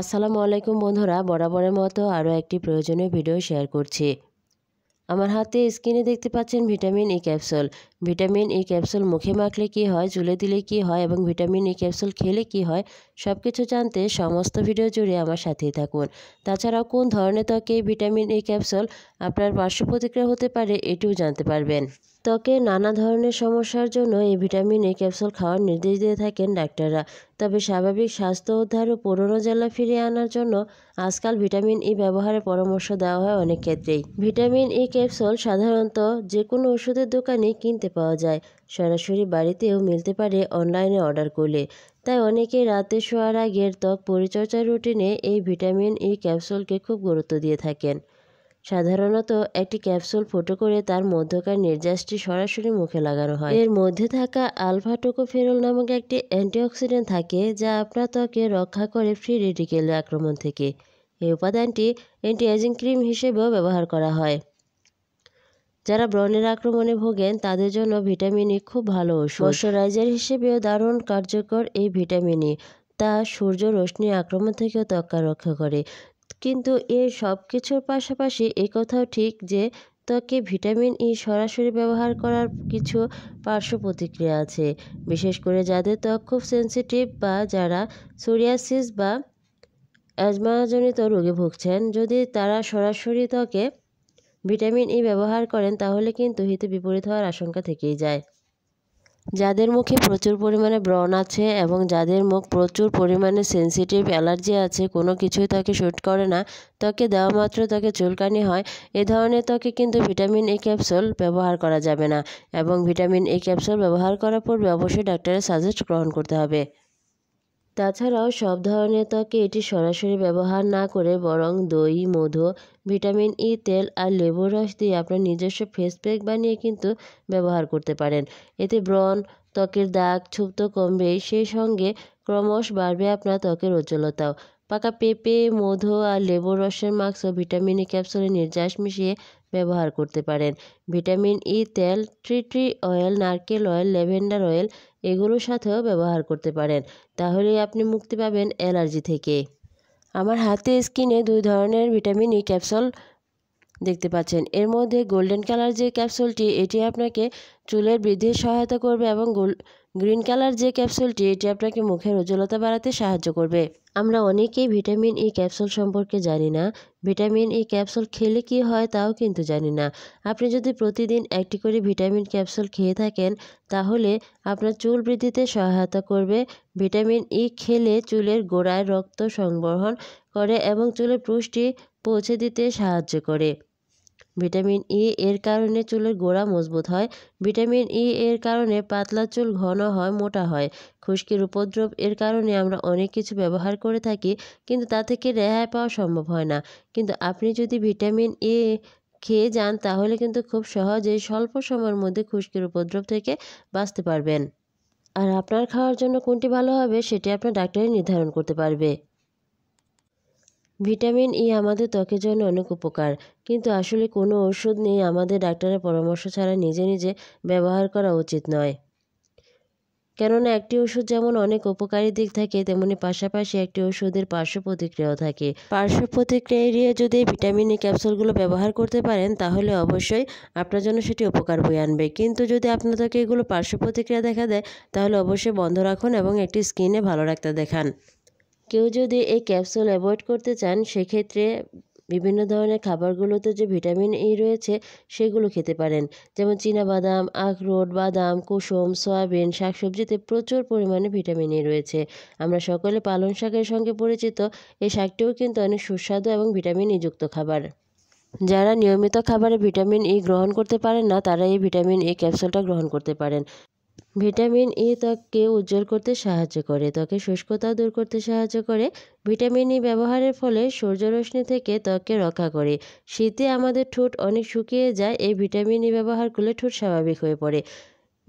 আসসালামু আলাইকুম বন্ধুরা বরাবরের মতো আরও একটি প্রয়োজনীয় ভিডিও শেয়ার করছি আমার হাতে স্কিনে দেখতে পাচ্ছেন vitamin E capsule vitamin E capsule মুখে মাখলে কি হয় চুলে দিলে কি হয় এবং ভিটামিন ই ক্যাপসুল খেলে কি হয় সব কিছু জানতে সমস্ত ভিডিও জুড়ে আমার সাথেই থাকুন তাছাড়াও কোন ধরনের ত্বকে ভিটামিন ই ক্যাপসুল আপনার পার্শ্ব প্রতিক্রিয়া হতে পারে এটিও জানতে পারবেন ত্বকে নানা ধরনের সমস্যার জন্য এই ভিটামিন এ ক্যাপসুল খাওয়ার নির্দেশ দিয়ে থাকেন ডাক্তাররা তবে স্বাভাবিক স্বাস্থ্য উদ্ধার ও পুরনো জ্বালা ফিরিয়ে আনার জন্য আজকাল ভিটামিন ই ব্যবহারের পরামর্শ দেওয়া হয় অনেক ক্ষেত্রেই ভিটামিন ই ক্যাপসুল সাধারণত যে কোনো ওষুধের দোকানে কিনতে পাওয়া যায় সরাসরি বাড়িতেও মিলতে পারে অনলাইনে অর্ডার করলে তাই অনেকে রাতে শোয়ার আগের ত্বক পরিচর্যার রুটিনে এই ভিটামিন ই ক্যাপসুলকে খুব গুরুত্ব দিয়ে থাকেন সাধারণত একটি ক্যাপসুল ফুটো করে তার মধ্যকার নির্যাসটি সরাসরি মুখে লাগানো হয় এর মধ্যে থাকা আলফা টোকোফেরল নামক একটি অ্যান্টিঅক্সিডেন্ট থাকে যা আপনার ত্বকে রক্ষা করে ফ্রি রেডিকেল আক্রমণ থেকে এই উপাদানটি অ্যান্টিএজিং ক্রিম হিসেবেও ব্যবহার করা হয় যারা ব্রণের আক্রমণে ভোগেন তাদের জন্য ভিটামিন ই e খুব ভালো ওষুধরাইজার হিসেবেও দারুণ কার্যকর এই ভিটামিন ই e। তা সূর্য রশ্মি আক্রমণ থেকেও ত্বকা রক্ষা করে কিন্তু এর সব কিছুর পাশাপাশি একথাও ঠিক যে ত্বকে ভিটামিন ই e সরাসরি ব্যবহার করার কিছু পার্শ্ব প্রতিক্রিয়া আছে বিশেষ করে যাদের ত্বক খুব সেন্সিটিভ বা যারা সোরিয়াসিস বা অ্যাজমাজনিত রোগে ভুগছেন যদি তারা সরাসরি ত্বকে ভিটামিন ই e ব্যবহার করেন তাহলে কিন্তু হিতে বিপরীত হওয়ার আশঙ্কা থেকেই যায় যাদের মুখে প্রচুর পরিমাণে ব্রণ আছে এবং যাদের মুখ প্রচুর পরিমাণে সেন্সিটিভ অ্যালার্জি আছে কোনো কিছুই তাকে শ্যুট করে না ত্বকে দেওয়া মাত্র ত্বকে চুলকানি হয় এ ধরনের ত্বকে কিন্তু ভিটামিন এ ক্যাপসুল ব্যবহার করা যাবে না এবং ভিটামিন এ ক্যাপসুল ব্যবহার করার পূর্বে অবশ্যই ডাক্তারের সাজেস্ট গ্রহণ করতে হবে তাছাড়াও সব ধরনের ত্বকে এটি সরাসরি ব্যবহার না করে বরং দই মধু ভিটামিন ই তেল আর লেবুর রস দিয়ে আপনার নিজস্ব ফেস প্যাক বানিয়ে কিন্তু ব্যবহার করতে পারেন এতে ব্রণ ত্বকের দাগ ছুপ্ত কমবে সেই সঙ্গে ক্রমশ বাড়বে আপনার ত্বকের উজ্জ্বলতাও পাকা পেঁপে মধু আর লেবুর রসের মাক্স ও ভিটামিন ই ক্যাপসুলের নির্যাস মিশিয়ে ব্যবহার করতে পারেন ভিটামিন ই e, তেল ট্রি ট্রি অয়েল নারকেল অয়েল ল্যাভেন্ডার অয়েল এগুলোর সাথেও ব্যবহার করতে পারেন তাহলে আপনি মুক্তি পাবেন অ্যালার্জি থেকে আমার হাতে স্কিনে দুই ধরনের ভিটামিন ই e ক্যাপসুল দেখতে পাচ্ছেন এর মধ্যে গোল্ডেন কালার যে ক্যাপসুলটি এটি আপনাকে চুলের বৃদ্ধির সহায়তা করবে এবং গোল গ্রিন কালার যে ক্যাপসুলটি এটি আপনাকে মুখের উজ্জ্বলতা বাড়াতে সাহায্য করবে আমরা অনেকেই ভিটামিন ই ক্যাপসুল সম্পর্কে জানি না ভিটামিন ই ক্যাপসুল খেলে কি হয় তাও কিন্তু জানি না আপনি যদি প্রতিদিন একটি করে ভিটামিন ক্যাপসুল খেয়ে থাকেন তাহলে আপনার চুল বৃদ্ধিতে সহায়তা করবে ভিটামিন ই খেলে চুলের গোড়ায় রক্ত সংবহন করে এবং চুলের পুষ্টি পৌঁছে দিতে সাহায্য করে ভিটামিন ই এর কারণে চুলের গোড়া মজবুত হয় ভিটামিন ই এর কারণে পাতলা চুল ঘন হয় মোটা হয় খুশকির উপদ্রব এর কারণে আমরা অনেক কিছু ব্যবহার করে থাকি কিন্তু তা থেকে রেহাই পাওয়া সম্ভব হয় না কিন্তু আপনি যদি ভিটামিন এ খেয়ে যান তাহলে কিন্তু খুব সহজেই স্বল্প সময়ের মধ্যে খুশকির উপদ্রব থেকে বাঁচতে পারবেন আর আপনার খাওয়ার জন্য কোনটি ভালো হবে সেটি আপনার ডাক্তারই নির্ধারণ করতে পারবে ভিটামিন ই আমাদের ত্বকের জন্য অনেক উপকার কিন্তু আসলে কোনো ওষুধ নিয়ে আমাদের ডাক্তারের পরামর্শ ছাড়া নিজে নিজে ব্যবহার করা উচিত নয় কেননা একটি ওষুধ যেমন অনেক উপকারী দিক থাকে তেমনি পাশাপাশি একটি ওষুধের পার্শ্ব প্রতিক্রিয়াও থাকে পার্শ্ব প্রতিক্রিয়া এড়িয়ে যদি ভিটামিন ই ক্যাপসুলগুলো ব্যবহার করতে পারেন তাহলে অবশ্যই আপনার জন্য সেটি উপকার বয়ে আনবে কিন্তু যদি ত্বকে এগুলো পার্শ্ব প্রতিক্রিয়া দেখা দেয় তাহলে অবশ্যই বন্ধ রাখুন এবং একটি স্কিনে ভালো রাখতে দেখান কেউ যদি এই ক্যাপসুল অ্যাভয়েড করতে চান সেক্ষেত্রে বিভিন্ন ধরনের খাবারগুলোতে যে ভিটামিন ই e রয়েছে সেগুলো খেতে পারেন যেমন বাদাম আখরোট বাদাম কুসুম সয়াবিন শাকসবজিতে প্রচুর পরিমাণে ভিটামিন ই e রয়েছে আমরা সকলে পালং শাকের সঙ্গে পরিচিত এই শাকটিও কিন্তু অনেক সুস্বাদু এবং ভিটামিন ইযুক্ত e খাবার যারা নিয়মিত খাবারে ভিটামিন ই গ্রহণ করতে পারেন না তারা এই ভিটামিন ই ক্যাপসুলটা গ্রহণ করতে পারেন ভিটামিন ই e ত্বককে উজ্জ্বল করতে সাহায্য করে ত্বকের শুষ্কতা দূর করতে সাহায্য করে ভিটামিন ই e ব্যবহারের ফলে সূর্যরশ্মি থেকে ত্বককে রক্ষা করে শীতে আমাদের ঠোঁট অনেক শুকিয়ে যায় এই ভিটামিন ই e ব্যবহার করলে ঠোঁট স্বাভাবিক হয়ে পড়ে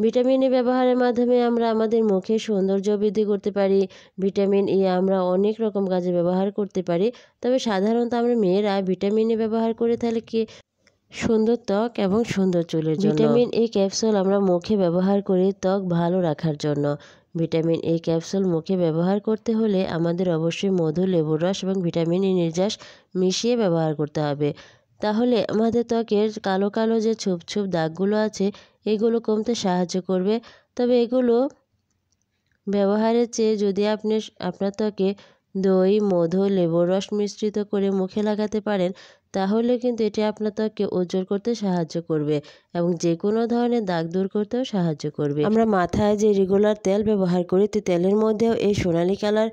ভিটামিন ই ব্যবহারের মাধ্যমে আমরা আমাদের মুখে সৌন্দর্য বৃদ্ধি করতে পারি ভিটামিন ই আমরা অনেক রকম কাজে ব্যবহার করতে পারি তবে সাধারণত আমরা মেয়েরা ভিটামিন ই ব্যবহার করে তাহলে কি সুন্দর ত্বক এবং সুন্দর চুলের জন্য ভিটামিন এ ক্যাপসুল আমরা মুখে ব্যবহার করি ত্বক ভালো রাখার জন্য ভিটামিন এ ক্যাপসুল মুখে ব্যবহার করতে হলে আমাদের অবশ্যই মধু লেবুর রস এবং ভিটামিন এ নির্যাস মিশিয়ে ব্যবহার করতে হবে তাহলে আমাদের ত্বকের কালো কালো যে ছুপ ছুপ দাগগুলো আছে এগুলো কমতে সাহায্য করবে তবে এগুলো ব্যবহারের চেয়ে যদি আপনি আপনার ত্বকে দই মধু লেবুর রস মিশ্রিত করে মুখে লাগাতে পারেন তাহলে কিন্তু এটি আপনার ত্বককে উজ্জ্বল করতে সাহায্য করবে এবং যে কোনো ধরনের দাগ দূর করতেও সাহায্য করবে আমরা মাথায় যে রেগুলার তেল ব্যবহার করি তো তেলের মধ্যেও এই সোনালি colour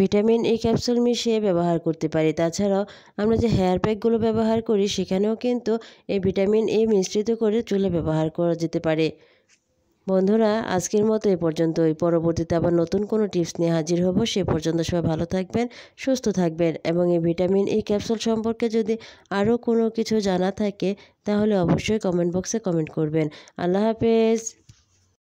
vitamin E e capsule মিশিয়ে ব্যবহার করতে পারি তাছাড়াও আমরা যে হেয়ার প্যাকগুলো ব্যবহার করি সেখানেও কিন্তু এই ভিটামিন এ e মিশ্রিত করে চুলে ব্যবহার করা যেতে পারে বন্ধুরা আজকের মতো এ ওই পরবর্তীতে আবার নতুন কোনো টিপস নিয়ে হাজির হব সে পর্যন্ত সবাই ভালো থাকবেন সুস্থ থাকবেন এবং এই ভিটামিন এই e ক্যাপসুল সম্পর্কে যদি আরও কোনো কিছু জানা থাকে তাহলে অবশ্যই কমেন্ট বক্সে কমেন্ট করবেন আল্লাহ হাফেজ